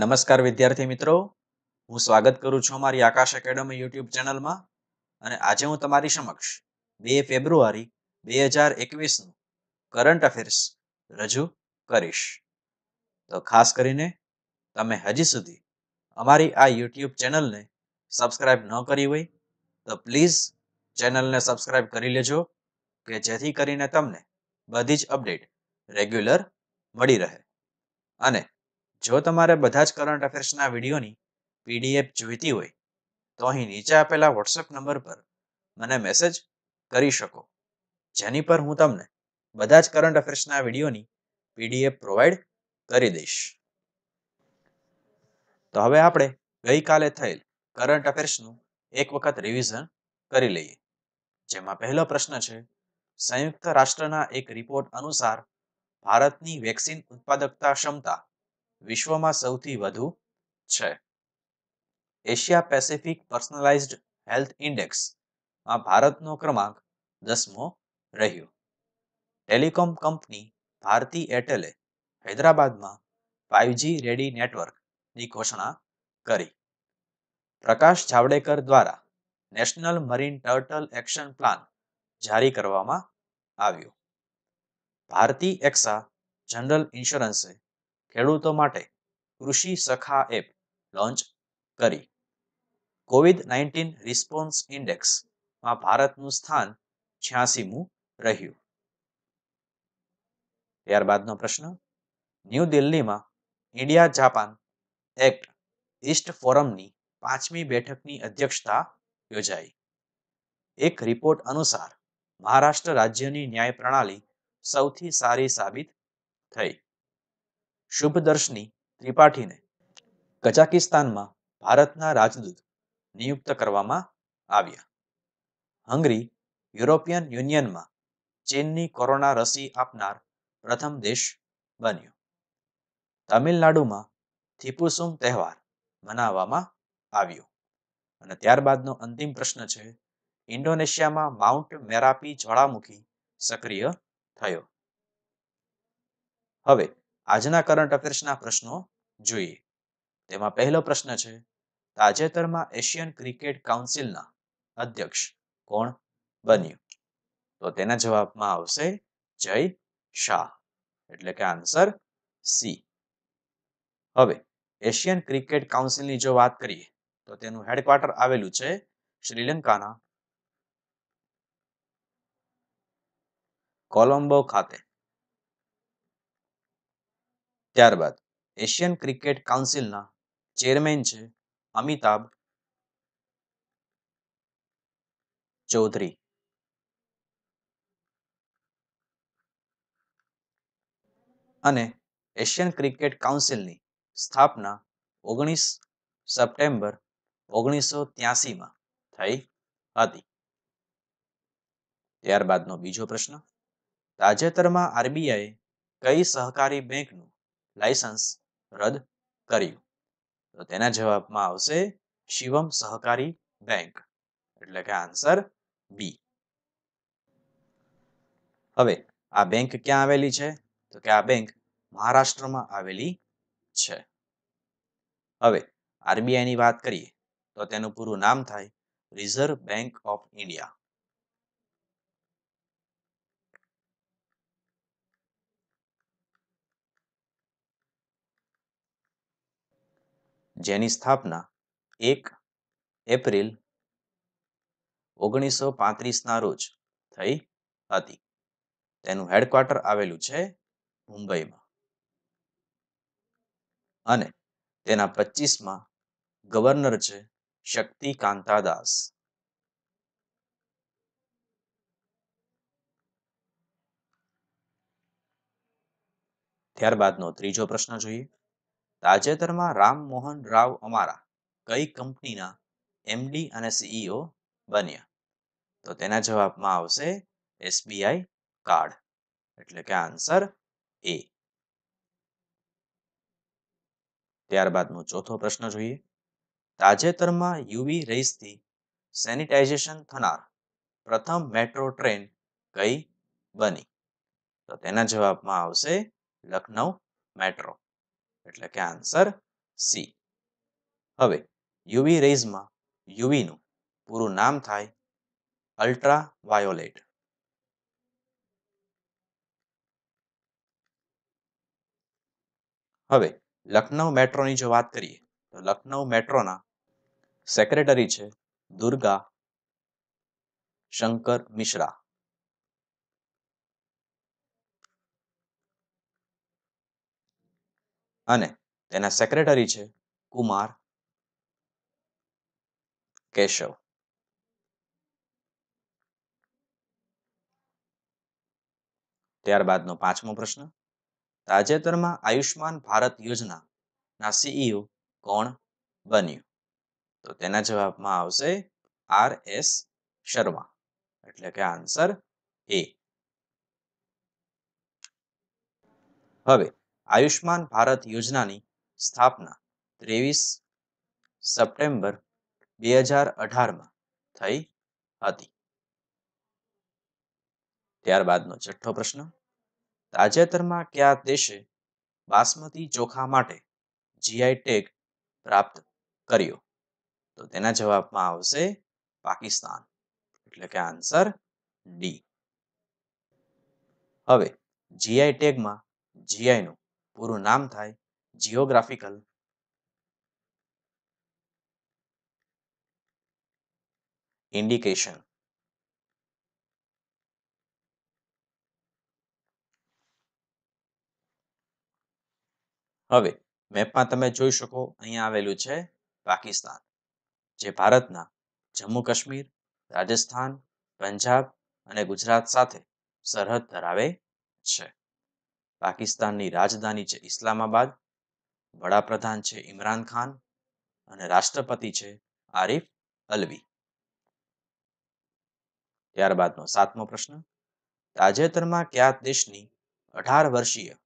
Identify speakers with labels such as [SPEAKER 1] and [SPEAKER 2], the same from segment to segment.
[SPEAKER 1] નમસ્કાર વિદ્યાર્થી મિત્રો હું સ્વાગત કરું છું મારી આકાશ એકેડમી યુટ્યુબ ચેનલમાં અને આજે હું તમારી સમક્ષ બે ફેબ્રુઆરી બે હજાર એકવીસનું કરંટ અફેર્સ રજૂ કરીશ તો ખાસ કરીને તમે હજી સુધી અમારી આ યુટ્યુબ ચેનલને સબસ્ક્રાઇબ ન કરી હોય તો પ્લીઝ ચેનલને સબસ્ક્રાઇબ કરી લેજો કે જેથી કરીને તમને બધી જ અપડેટ રેગ્યુલર મળી રહે અને જો તમારે બધા જ કરંટ અફેર્સના વિડીયોની પીડીએફ જોઈતી હોય તો અહીં નીચે આપેલા વોટ્સએપ નંબર પર મને મેસેજ કરી શકો જેની પર હું તમને બધા જ કરંટ અફેર્સના વિડીયોની પીડીએફ પ્રોવાઈડ કરી દઈશ તો હવે આપણે ગઈકાલે થયેલ કરંટ અફેર્સનું એક વખત રિવિઝન કરી લઈએ જેમાં પહેલો પ્રશ્ન છે સંયુક્ત રાષ્ટ્રના એક રિપોર્ટ અનુસાર ભારતની વેક્સિન ઉત્પાદકતા ક્ષમતા વિશ્વમાં સૌથી વધુ છે એશિયા પેસિફિક પર્સનલાઇઝ્ડ હેલ્થ ઇન્ડેક્સમાં ભારતનો ક્રમાંક દસમો રહ્યો ટેલિકોમ કંપની ભારતી એરટેલે હૈદરાબાદમાં ફાઇવજી રેડી નેટવર્કની ઘોષણા કરી પ્રકાશ જાવડેકર દ્વારા national marine turtle action plan જારી કરવામાં આવ્યો ભારતી એક્સા જનરલ ઇન્સ્યોરન્સે ખેડૂતો માટે કૃષિ સખા એપ લોન્ચ કરી કોવિડ નાઇન્ટીન રિસ્પોન્સ ઇન્ડેક્સમાં ભારતનું સ્થાન છ્યાસીમું રહ્યું ત્યારબાદનો પ્રશ્ન ન્યૂ દિલ્હીમાં ઇન્ડિયા જાપાન એક્ટ ઇસ્ટ ફોરમની પાંચમી બેઠકની અધ્યક્ષતા યોજાઈ એક રિપોર્ટ અનુસાર મહારાષ્ટ્ર રાજ્યની ન્યાય પ્રણાલી સૌથી સારી સાબિત થઈ શુભદર્શની ત્રિપાઠીને કઝાકિસ્તાનમાં ભારતના રાજદૂત નિયુક્ત કરવામાં આવ્યા હંગરી યુરોપિયન યુનિયનમાં ચીનની કોરોના રસી આપનાર પ્રથમ દેશ બન્યો તમિલનાડુમાં થીપુસુમ તહેવાર મનાવવામાં આવ્યો અને ત્યારબાદનો અંતિમ પ્રશ્ન છે ઇન્ડોનેશિયામાં માઉન્ટ મેરાપી જ્વાળામુખી સક્રિય થયો હવે આજના કરંટ અફેર્સના પ્રશ્નો જોઈએ તેમાં પહેલો પ્રશ્ન છે તાજેતરમાં એશિયન ક્રિકેટ કાઉન્સિલના અધ્યક્ષ કોણ બન્યું તો તેના જવાબમાં આવશે જય શાહ એટલે કે આન્સર સી હવે એશિયન ક્રિકેટ કાઉન્સિલની જો વાત કરીએ તો તેનું હેડક્વાર્ટર આવેલું છે શ્રીલંકાના કોલંબો ખાતે ત્યારબાદ એશિયન ક્રિકેટ કાઉન્સિલના ચેરમેન છે અમિતાભ ચૌધરી અને એશિયન ક્રિકેટ કાઉન્સિલની સ્થાપના ઓગણીસ સપ્ટેમ્બર ઓગણીસો ત્યાસીમાં થઈ હતી ત્યારબાદનો બીજો પ્રશ્ન તાજેતરમાં આરબીઆઈ કઈ સહકારી બેંકનું લાયસન્સ રદ કર્યું તો તેના જવાબમાં આવશે શિવમ સહકારી બેંક એટલે કે આન્સર બી હવે આ બેંક ક્યાં આવેલી છે તો કે આ બેંક મહારાષ્ટ્રમાં આવેલી છે હવે આરબીઆઈની વાત કરીએ તો તેનું પૂરું નામ થાય રિઝર્વ બેંક ઓફ ઇન્ડિયા જેની સ્થાપના એક એપ્રિલ ઓગણીસો પાંત્રીસના રોજ થઈ હતી તેનું હેડક્વાર્ટર આવેલું છે મુંબઈમાં અને તેના પચીસમાં ગવર્નર છે શક્તિકાંતા દાસ ત્યારબાદનો ત્રીજો પ્રશ્ન જોઈએ તાજેતરમાં રામમોહન રાવ અમારા કઈ કંપનીના એમડી અને સીઈઓ બન્યા તો તેના જવાબમાં આવશે એસબીઆઈ કાર્ડ એટલે કે આન્સર એ ત્યારબાદનો ચોથો પ્રશ્ન જોઈએ તાજેતરમાં યુવી રેસથી સેનિટાઇઝેશન થનાર પ્રથમ મેટ્રો ટ્રેન કઈ બની તો તેના જવાબમાં આવશે લખનૌ મેટ્રો એટલે કે આન્સર સી હવે યુવી રેઝમાં યુવીનું પૂરું નામ થાય અલ્ટ્રા વાયોલેટ હવે લખનઉ મેટ્રોની જો વાત કરીએ તો લખનઉ મેટ્રોના સેક્રેટરી છે દુર્ગા શંકર મિશ્રા અને તેના સેક્રેટરી છે કુમાર કેશવ ત્યારબાદનો પાંચમો પ્રશ્ન તાજેતરમાં આયુષ્માન ભારત યોજના ના સીઈઓ કોણ બન્યું તો તેના જવાબમાં આવશે આર એસ શર્મા એટલે કે આન્સર એ હવે આયુષ્માન ભારત યોજનાની સ્થાપના ત્રેવીસ સપ્ટેમ્બર બે હજાર અઢારમાં થઈ હતી ત્યારબાદનો છઠ્ઠો પ્રશ્ન તાજેતરમાં કયા દેશે બાસમતી ચોખા માટે જીઆઈ ટેગ પ્રાપ્ત કર્યો તો તેના જવાબમાં આવશે પાકિસ્તાન એટલે કે આન્સર ડી હવે જીઆઈ ટેગમાં જીઆઈનું પૂરું નામ થાય જિયોગ્રાફિકલ ઇન્ડિકેશન હવે મેપમાં તમે જોઈ શકો અહીંયા આવેલું છે પાકિસ્તાન જે ભારતના જમ્મુ કાશ્મીર રાજસ્થાન પંજાબ અને ગુજરાત સાથે સરહદ ધરાવે છે પાકિસ્તાનની રાજધાની છે ઇસ્લામાબાદ વડાપ્રધાન છે ઇમરાન ખાન અને રાષ્ટ્રપતિ છે આરિફ અલવી ત્યારબાદનો સાતમો પ્રશ્ન તાજેતરમાં કયા દેશની અઢાર વર્ષીય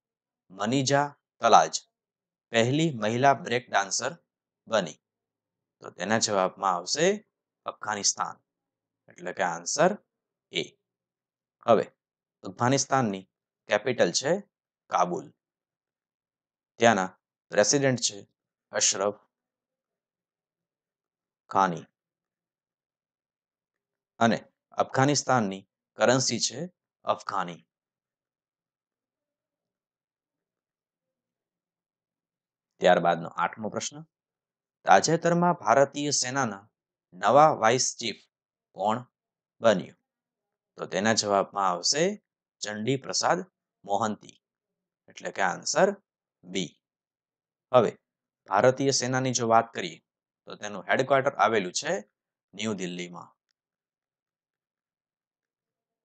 [SPEAKER 1] મનીજા તલાજ પહેલી મહિલા બ્રેક ડાન્સર બની તો તેના જવાબમાં આવશે અફઘાનિસ્તાન એટલે કે આન્સર એ હવે અફઘાનિસ્તાનની કેપિટલ છે કાબુલ ત્યાંના પ્રેસિડેન્ટ છે અશરફ ખાની અને અફઘાનિસ્તાનની કરન્સી છે અફઘાની ત્યારબાદનો આઠમો પ્રશ્ન તાજેતરમાં ભારતીય સેનાના નવા વાઇસ ચીફ કોણ બન્યું તો તેના જવાબમાં આવશે ચંડી પ્રસાદ મોહંતી એટલે કે આન્સર બી હવે ભારતીય સેનાની જો વાત કરીએ તો તેનું હેડક્વાર્ટર આવેલું છે ન્યૂ દિલ્હીમાં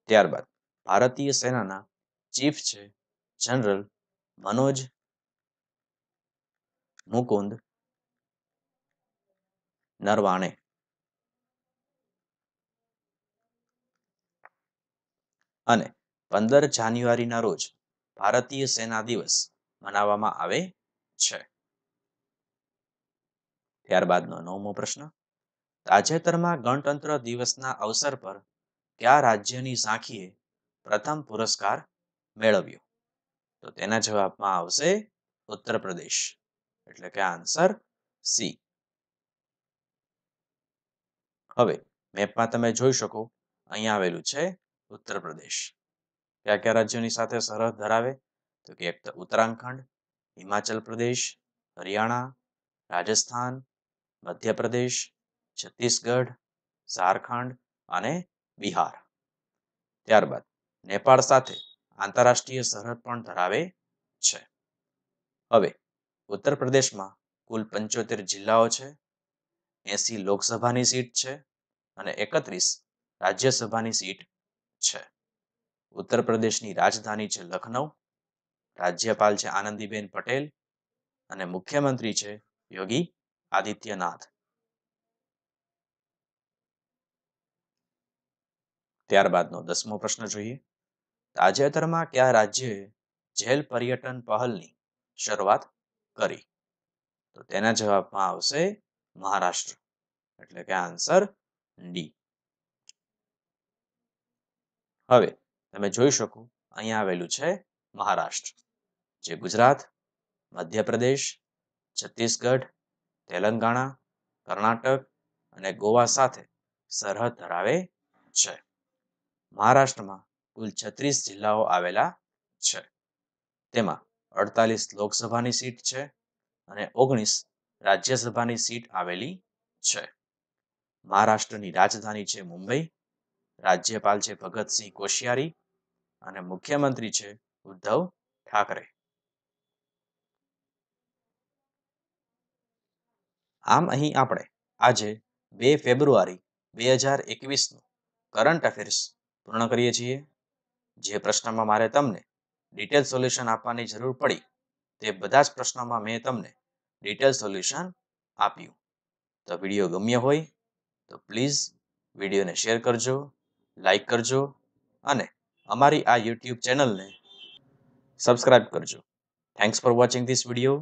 [SPEAKER 1] ત્યારબાદ ભારતીય સેનાના ચીફ છે જનરલ મનોજ મુકુંદ નરવાણે અને પંદર જાન્યુઆરીના રોજ ભારતીય સેના દિવસ મનાવવામાં આવે છે ત્યારબાદનો નવમો પ્રશ્ન તાજેતરમાં ગણતંત્ર દિવસના અવસર પર કયા રાજ્યની ઝાંખીએ પ્રથમ પુરસ્કાર મેળવ્યો તો તેના જવાબમાં આવશે ઉત્તર પ્રદેશ એટલે કે આન્સર સી હવે મેપમાં તમે જોઈ શકો અહીંયા આવેલું છે ઉત્તર પ્રદેશ કયા કયા રાજ્યોની સાથે સરહદ ધરાવે તો કે એક તો ઉત્તરાખંડ હિમાચલ પ્રદેશ હરિયાણા રાજસ્થાન મધ્યપ્રદેશ છત્તીસગઢ ઝારખંડ અને બિહાર ત્યારબાદ નેપાળ સાથે આંતરરાષ્ટ્રીય સરહદ પણ ધરાવે છે હવે ઉત્તર પ્રદેશમાં કુલ પંચોતેર જિલ્લાઓ છે એસી લોકસભાની સીટ છે અને એકત્રીસ રાજ્યસભાની સીટ છે ઉત્તર પ્રદેશની રાજધાની છે લખનઉ રાજ્યપાલ છે આનંદીબેન પટેલ અને મુખ્યમંત્રી છે યોગી આદિત્યનાથ ત્યારબાદનો દસમો પ્રશ્ન જોઈએ તાજેતરમાં કયા રાજ્યએ જેલ પર્યટન પહેલની શરૂઆત કરી તો તેના જવાબમાં આવશે મહારાષ્ટ્ર એટલે કે આન્સર ડી હવે તમે જોઈ શકો અહીંયા આવેલું છે મહારાષ્ટ્ર જે ગુજરાત મધ્યપ્રદેશ છત્તીસગઢ તેલંગાણા કર્ણાટક અને ગોવા સાથે સરહદ ધરાવે છે મહારાષ્ટ્રમાં કુલ છત્રીસ જિલ્લાઓ આવેલા છે તેમાં અડતાલીસ લોકસભાની સીટ છે અને ઓગણીસ રાજ્યસભાની સીટ આવેલી છે મહારાષ્ટ્રની રાજધાની છે મુંબઈ રાજ્યપાલ છે ભગતસિંહ કોશિયારી અને મુખ્યમંત્રી છે ઉદ્ધવ ઠાકરે આમ અહીં આપણે આજે બે ફેબ્રુઆરી બે હજાર એકવીસનું કરંટ અફેર્સ પૂર્ણ કરીએ છીએ જે પ્રશ્નમાં મારે તમને ડિટેલ સોલ્યુશન આપવાની જરૂર પડી તે બધા જ પ્રશ્નોમાં મેં તમને ડિટેલ સોલ્યુશન આપ્યું તો વિડીયો ગમ્યો હોય તો પ્લીઝ વિડીયોને શેર કરજો લાઈક કરજો અને અમારી આ યુટ્યુબ ચેનલને સબસ્ક્રાઇબ કરજો thanks for watching this video